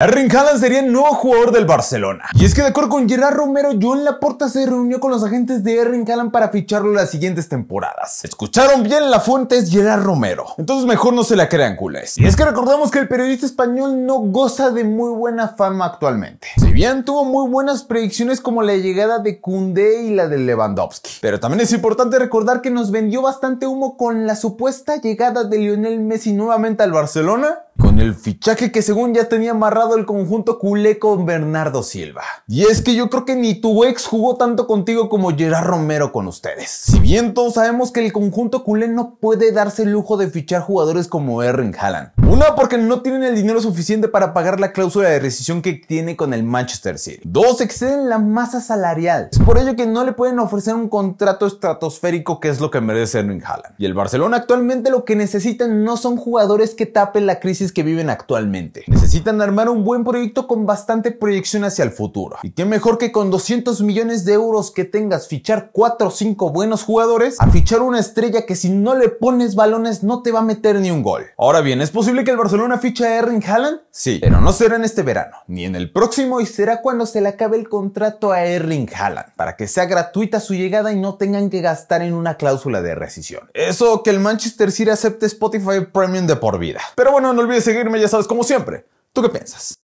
Erring Haaland sería el nuevo jugador del Barcelona. Y es que de acuerdo con Gerard Romero, John Laporta se reunió con los agentes de Erling Haaland para ficharlo las siguientes temporadas. Escucharon bien, la fuente es Gerard Romero. Entonces mejor no se la crean culés. Y es que recordamos que el periodista español no goza de muy buena fama actualmente. Si bien tuvo muy buenas predicciones como la llegada de Koundé y la de Lewandowski. Pero también es importante recordar que nos vendió bastante humo con la supuesta llegada de Lionel Messi nuevamente al Barcelona con el fichaje que según ya tenía amarrado el conjunto culé con Bernardo Silva. Y es que yo creo que ni tu ex jugó tanto contigo como Gerard Romero con ustedes. Si bien todos sabemos que el conjunto culé no puede darse el lujo de fichar jugadores como Erwin Haaland. Uno porque no tienen el dinero suficiente para pagar la cláusula de rescisión que tiene con el Manchester City. Dos, exceden la masa salarial. Es por ello que no le pueden ofrecer un contrato estratosférico que es lo que merece Erwin Haaland. Y el Barcelona actualmente lo que necesitan no son jugadores que tapen la crisis que viven actualmente. Necesitan armar un buen proyecto con bastante proyección hacia el futuro. Y qué mejor que con 200 millones de euros que tengas fichar 4 o 5 buenos jugadores a fichar una estrella que si no le pones balones no te va a meter ni un gol. Ahora bien, ¿es posible que el Barcelona fiche a Erling Haaland? Sí, pero no será en este verano, ni en el próximo y será cuando se le acabe el contrato a Erling Haaland para que sea gratuita su llegada y no tengan que gastar en una cláusula de rescisión. Eso que el Manchester City acepte Spotify Premium de por vida. Pero bueno, no olvides seguirme, ya sabes, como siempre. ¿Tú qué piensas?